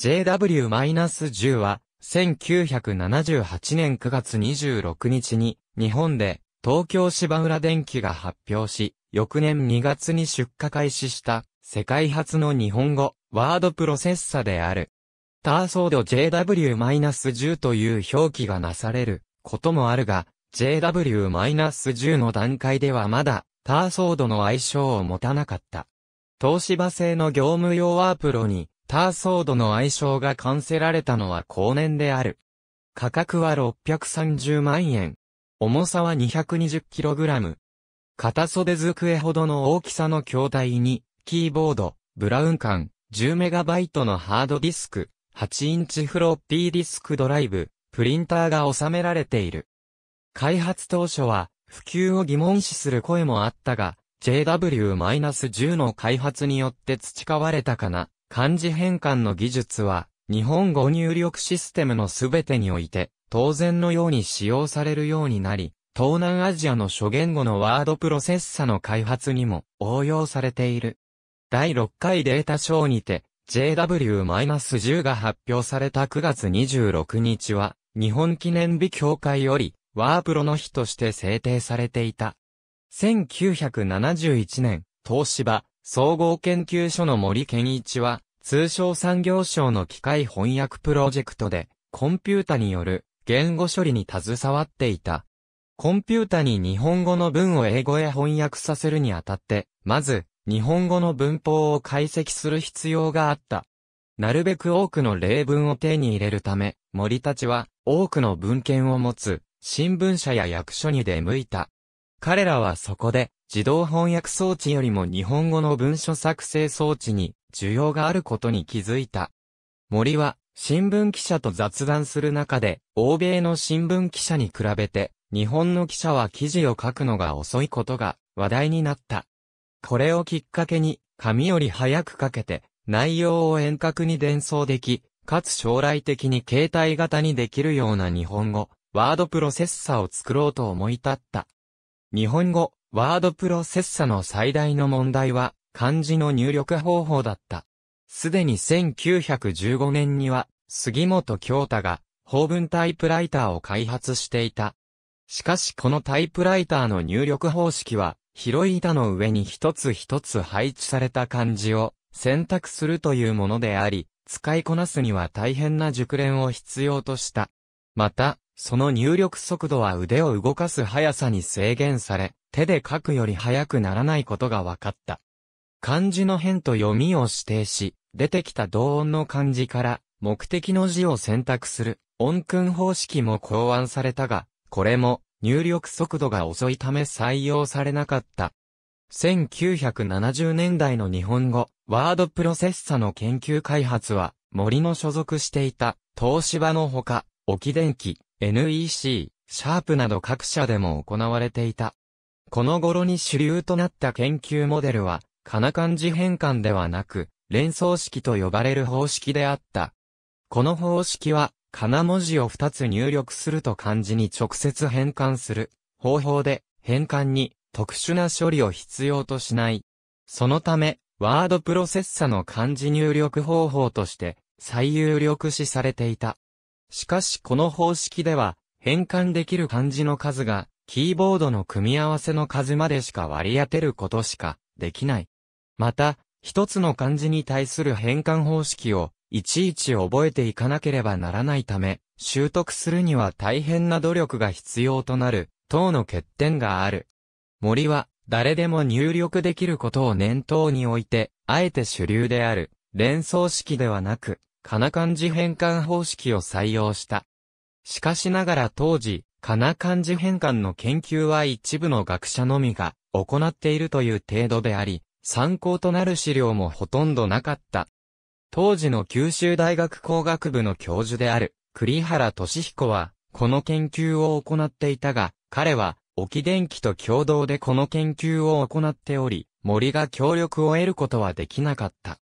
JW-10 は、1978年9月26日に、日本で、東京芝浦電機が発表し、翌年2月に出荷開始した、世界初の日本語、ワードプロセッサである。ターソード JW-10 という表記がなされることもあるが、JW-10 の段階ではまだ、ターソードの愛称を持たなかった。東芝製の業務用ワープロに、ターソードの愛称が完成られたのは後年である。価格は630万円。重さは 220kg。片袖机ほどの大きさの筐体に、キーボード、ブラウン管、10MB のハードディスク、8インチフロッピーディスクドライブ、プリンターが収められている。開発当初は、普及を疑問視する声もあったが、JW-10 の開発によって培われたかな、漢字変換の技術は、日本語入力システムのすべてにおいて、当然のように使用されるようになり、東南アジアの諸言語のワードプロセッサの開発にも応用されている。第6回データーにて、JW-10 が発表された9月26日は、日本記念日協会より、ワープロの日として制定されていた。1971年、東芝、総合研究所の森健一は、通商産業省の機械翻訳プロジェクトで、コンピュータによる言語処理に携わっていた。コンピュータに日本語の文を英語へ翻訳させるにあたって、まず、日本語の文法を解析する必要があった。なるべく多くの例文を手に入れるため、森たちは多くの文献を持つ新聞社や役所に出向いた。彼らはそこで自動翻訳装置よりも日本語の文書作成装置に需要があることに気づいた。森は、新聞記者と雑談する中で、欧米の新聞記者に比べて、日本の記者は記事を書くのが遅いことが話題になった。これをきっかけに、紙より早く書けて、内容を遠隔に伝送でき、かつ将来的に携帯型にできるような日本語、ワードプロセッサを作ろうと思い立った。日本語、ワードプロセッサの最大の問題は、漢字の入力方法だった。すでに1915年には、杉本京太が、法文タイプライターを開発していた。しかしこのタイプライターの入力方式は、広い板の上に一つ一つ配置された漢字を選択するというものであり、使いこなすには大変な熟練を必要とした。また、その入力速度は腕を動かす速さに制限され、手で書くより速くならないことが分かった。漢字の変と読みを指定し、出てきた同音の漢字から目的の字を選択する音訓方式も考案されたが、これも入力速度が遅いため採用されなかった。1970年代の日本語、ワードプロセッサの研究開発は、森の所属していた、東芝のほか、沖電機、NEC、シャープなど各社でも行われていた。この頃に主流となった研究モデルは、かな漢字変換ではなく、連想式と呼ばれる方式であった。この方式は、かな文字を2つ入力すると漢字に直接変換する方法で、変換に特殊な処理を必要としない。そのため、ワードプロセッサの漢字入力方法として最有力視されていた。しかしこの方式では変換できる漢字の数がキーボードの組み合わせの数までしか割り当てることしかできない。また、一つの漢字に対する変換方式を、いちいち覚えていかなければならないため、習得するには大変な努力が必要となる、等の欠点がある。森は、誰でも入力できることを念頭に置いて、あえて主流である、連想式ではなく、かな漢字変換方式を採用した。しかしながら当時、かな漢字変換の研究は一部の学者のみが行っているという程度であり、参考となる資料もほとんどなかった。当時の九州大学工学部の教授である、栗原俊彦は、この研究を行っていたが、彼は、沖電機と共同でこの研究を行っており、森が協力を得ることはできなかった。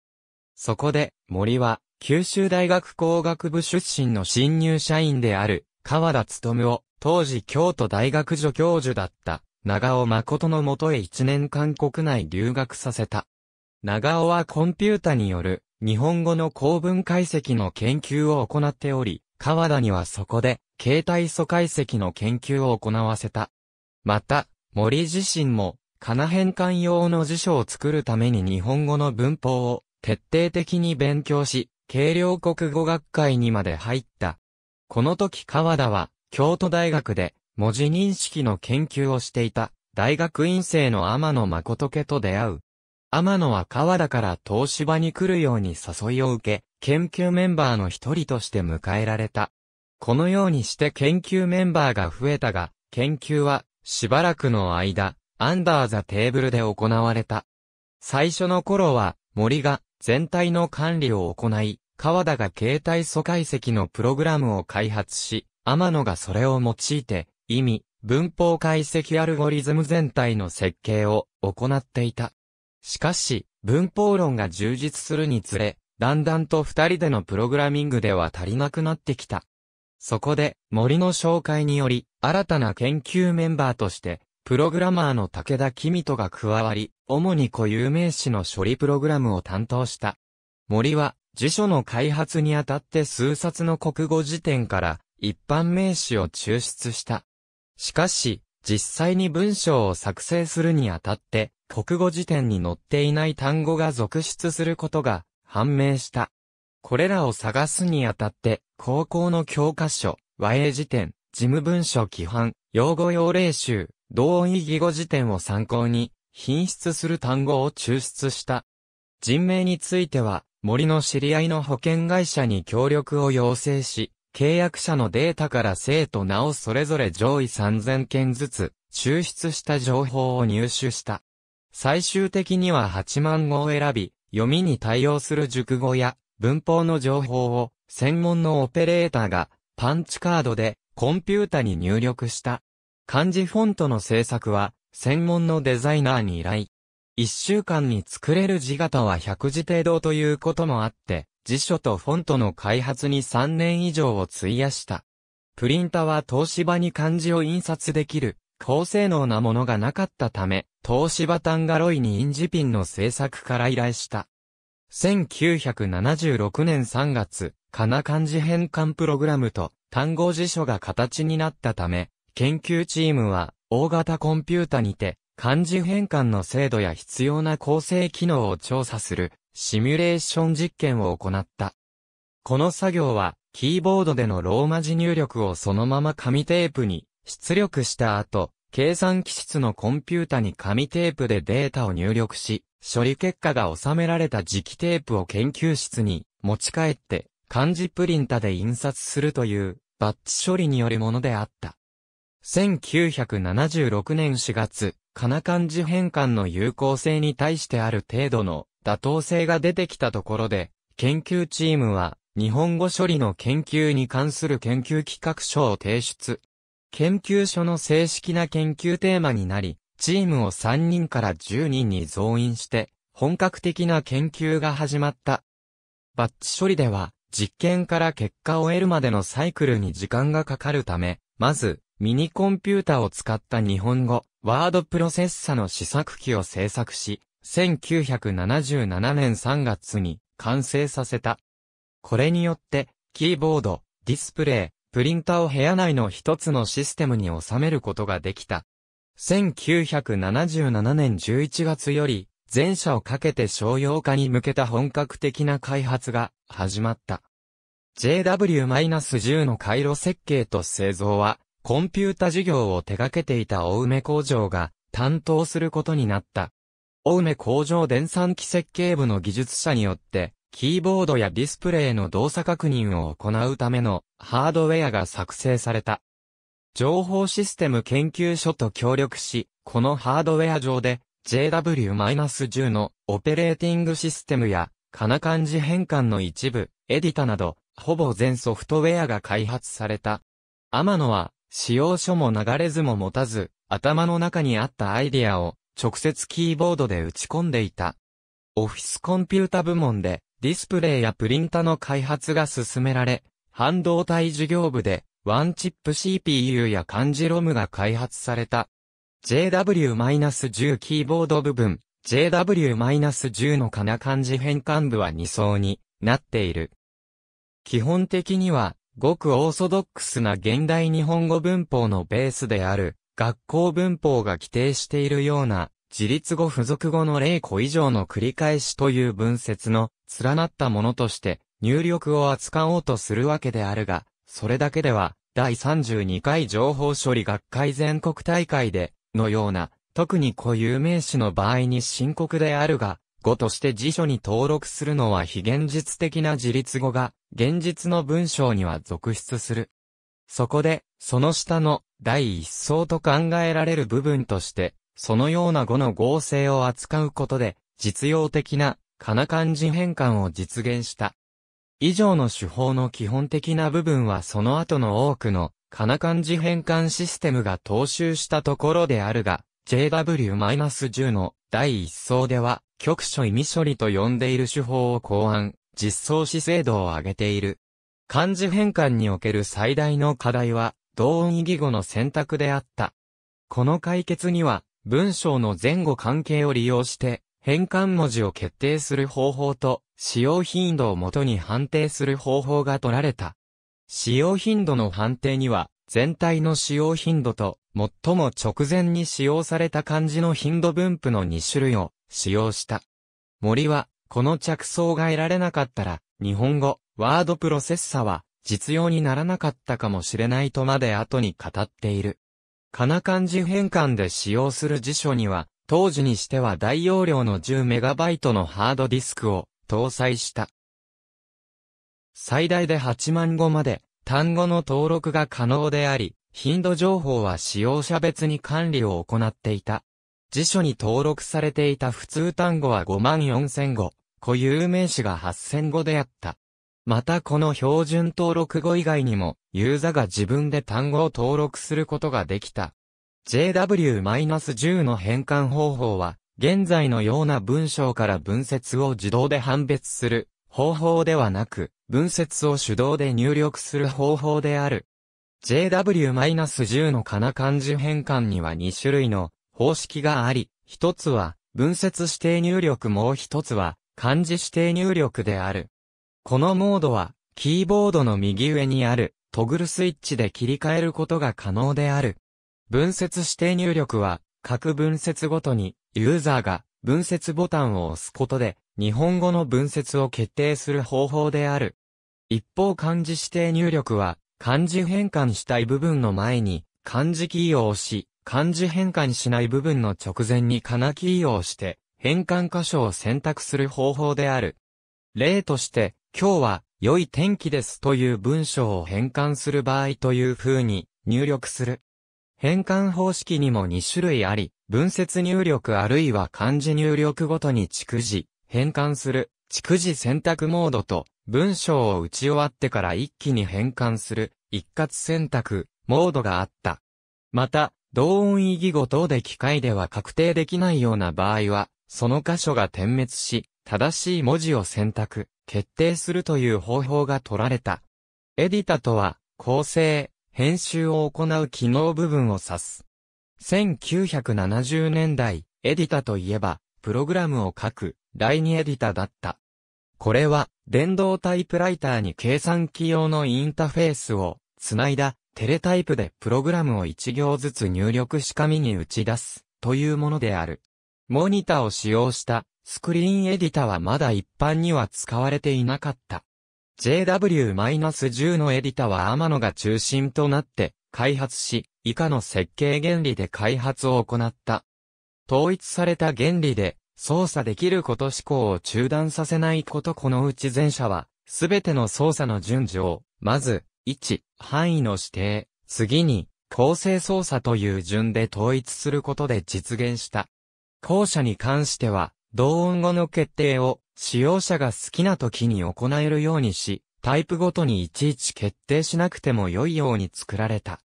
そこで、森は、九州大学工学部出身の新入社員である、川田努を、当時京都大学助教授だった、長尾誠のもとへ1年間国内留学させた。長尾はコンピュータによる日本語の公文解析の研究を行っており、川田にはそこで携帯素解析の研究を行わせた。また、森自身も、かな変換用の辞書を作るために日本語の文法を徹底的に勉強し、軽量国語学会にまで入った。この時川田は、京都大学で文字認識の研究をしていた、大学院生の天野誠家と出会う。天野は川田から東芝に来るように誘いを受け、研究メンバーの一人として迎えられた。このようにして研究メンバーが増えたが、研究は、しばらくの間、アンダーザテーブルで行われた。最初の頃は、森が全体の管理を行い、川田が携帯素解析のプログラムを開発し、天野がそれを用いて、意味、文法解析アルゴリズム全体の設計を行っていた。しかし、文法論が充実するにつれ、だんだんと二人でのプログラミングでは足りなくなってきた。そこで、森の紹介により、新たな研究メンバーとして、プログラマーの武田公人が加わり、主に固有名詞の処理プログラムを担当した。森は、辞書の開発にあたって数冊の国語辞典から、一般名詞を抽出した。しかし、実際に文章を作成するにあたって、国語辞典に載っていない単語が続出することが判明した。これらを探すにあたって、高校の教科書、和英辞典、事務文書規範、用語用例集、同意義語辞典を参考に、品質する単語を抽出した。人名については、森の知り合いの保険会社に協力を要請し、契約者のデータから生と名をそれぞれ上位3000件ずつ、抽出した情報を入手した。最終的には8万語を選び、読みに対応する熟語や文法の情報を専門のオペレーターがパンチカードでコンピュータに入力した。漢字フォントの制作は専門のデザイナーに依頼。1週間に作れる字型は100字程度ということもあって、辞書とフォントの開発に3年以上を費やした。プリンタは東芝に漢字を印刷できる、高性能なものがなかったため、東芝タンガロイにインジピンの制作から依頼した。1976年3月、カナ漢字変換プログラムと単語辞書が形になったため、研究チームは大型コンピュータにて漢字変換の精度や必要な構成機能を調査するシミュレーション実験を行った。この作業は、キーボードでのローマ字入力をそのまま紙テープに出力した後、計算機質のコンピュータに紙テープでデータを入力し、処理結果が収められた磁気テープを研究室に持ち帰って、漢字プリンタで印刷するというバッチ処理によるものであった。1976年4月、カナ漢字変換の有効性に対してある程度の妥当性が出てきたところで、研究チームは、日本語処理の研究に関する研究企画書を提出。研究所の正式な研究テーマになり、チームを3人から10人に増員して、本格的な研究が始まった。バッチ処理では、実験から結果を得るまでのサイクルに時間がかかるため、まず、ミニコンピュータを使った日本語、ワードプロセッサの試作機を制作し、1977年3月に完成させた。これによって、キーボード、ディスプレイ、プリンタを部屋内の一つのシステムに収めることができた。1977年11月より、全社をかけて商用化に向けた本格的な開発が始まった。JW-10 の回路設計と製造は、コンピュータ事業を手掛けていた大梅工場が担当することになった。青梅工場電算機設計部の技術者によって、キーボードやディスプレイの動作確認を行うためのハードウェアが作成された。情報システム研究所と協力し、このハードウェア上で JW-10 のオペレーティングシステムや、かな漢字変換の一部、エディタなど、ほぼ全ソフトウェアが開発された。天野は、使用書も流れ図も持たず、頭の中にあったアイディアを直接キーボードで打ち込んでいた。オフィスコンピュータ部門でディスプレイやプリンタの開発が進められ、半導体事業部でワンチップ CPU や漢字ロムが開発された。JW-10 キーボード部分、JW-10 の金漢字変換部は2層になっている。基本的には、ごくオーソドックスな現代日本語文法のベースである、学校文法が規定しているような、自立語付属語の0個以上の繰り返しという文節の連なったものとして入力を扱おうとするわけであるが、それだけでは第32回情報処理学会全国大会でのような特に固有名詞の場合に深刻であるが、語として辞書に登録するのは非現実的な自立語が現実の文章には続出する。そこで、その下の第一層と考えられる部分として、そのような語の合成を扱うことで、実用的な、かな漢字変換を実現した。以上の手法の基本的な部分はその後の多くの、かな漢字変換システムが踏襲したところであるが、JW-10 の第一層では、局所意味処理と呼んでいる手法を考案、実装し精度を上げている。漢字変換における最大の課題は、同音異義語の選択であった。この解決には、文章の前後関係を利用して、変換文字を決定する方法と、使用頻度をもとに判定する方法が取られた。使用頻度の判定には、全体の使用頻度と、最も直前に使用された漢字の頻度分布の2種類を使用した。森は、この着想が得られなかったら、日本語、ワードプロセッサは実用にならなかったかもしれないとまで後に語っている。カナ漢字変換で使用する辞書には、当時にしては大容量の 10MB のハードディスクを搭載した。最大で8万語まで単語の登録が可能であり、頻度情報は使用者別に管理を行っていた。辞書に登録されていた普通単語は5万4千語、固有名詞が8千語であった。またこの標準登録語以外にも、ユーザが自分で単語を登録することができた。JW-10 の変換方法は、現在のような文章から文節を自動で判別する方法ではなく、文節を手動で入力する方法である。JW-10 のかな漢字変換には2種類の方式があり、一つは文節指定入力もう一つは漢字指定入力である。このモードは、キーボードの右上にある、トグルスイッチで切り替えることが可能である。文節指定入力は、各文節ごとに、ユーザーが、文節ボタンを押すことで、日本語の文節を決定する方法である。一方漢字指定入力は、漢字変換したい部分の前に、漢字キーを押し、漢字変換しない部分の直前にカナキーを押して、変換箇所を選択する方法である。例として、今日は良い天気ですという文章を変換する場合という風に入力する。変換方式にも2種類あり、文節入力あるいは漢字入力ごとに逐次、変換する、逐次選択モードと、文章を打ち終わってから一気に変換する、一括選択、モードがあった。また、同音異義語等で機械では確定できないような場合は、その箇所が点滅し、正しい文字を選択。決定するという方法が取られた。エディタとは、構成、編集を行う機能部分を指す。1970年代、エディタといえば、プログラムを書く、第二エディタだった。これは、電動タイプライターに計算機用のインタフェースを、つないだ、テレタイプでプログラムを一行ずつ入力し紙に打ち出す、というものである。モニタを使用したスクリーンエディタはまだ一般には使われていなかった。JW-10 のエディタは天野が中心となって開発し、以下の設計原理で開発を行った。統一された原理で操作できること思考を中断させないことこのうち前者は、すべての操作の順序を、まず、1、範囲の指定、次に、構成操作という順で統一することで実現した。後者に関しては、同音語の決定を使用者が好きな時に行えるようにし、タイプごとにいちいち決定しなくても良いように作られた。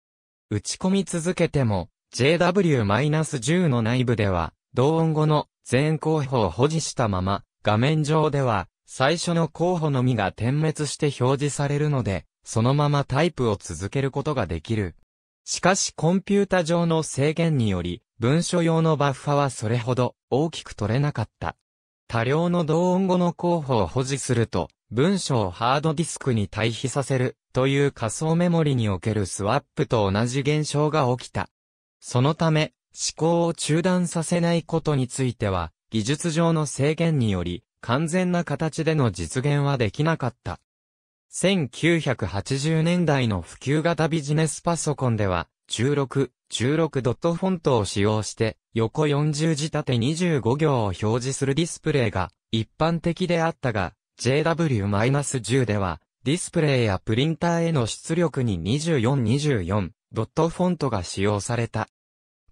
打ち込み続けても JW-10 の内部では同音語の全候補を保持したまま画面上では最初の候補のみが点滅して表示されるのでそのままタイプを続けることができる。しかしコンピュータ上の制限により文書用のバッファはそれほど大きく取れなかった。多量の同音語の候補を保持すると、文書をハードディスクに対比させるという仮想メモリにおけるスワップと同じ現象が起きた。そのため、思考を中断させないことについては、技術上の制限により、完全な形での実現はできなかった。1980年代の普及型ビジネスパソコンでは、16、16ドットフォントを使用して、横40字縦25行を表示するディスプレイが一般的であったが、JW-10 では、ディスプレイやプリンターへの出力に2424ドットフォントが使用された。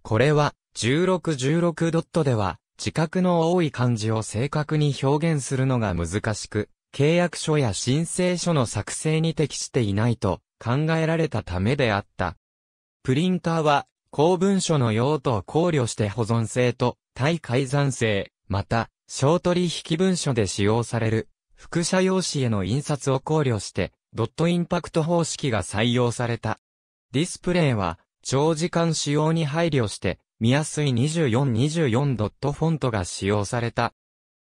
これは、1616ドットでは、字覚の多い漢字を正確に表現するのが難しく、契約書や申請書の作成に適していないと考えられたためであった。プリンターは、公文書の用途を考慮して保存性と対改ざん性、また、小取引文書で使用される、副写用紙への印刷を考慮して、ドットインパクト方式が採用された。ディスプレイは、長時間使用に配慮して、見やすい2424ドットフォントが使用された。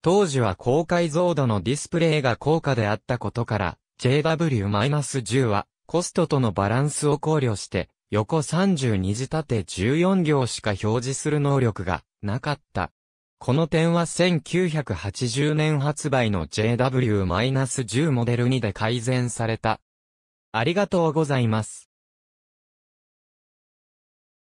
当時は高解像度のディスプレイが高価であったことから、JW-10 はコストとのバランスを考慮して、横32字縦14行しか表示する能力がなかった。この点は1980年発売の JW-10 モデル2で改善された。ありがとうございます。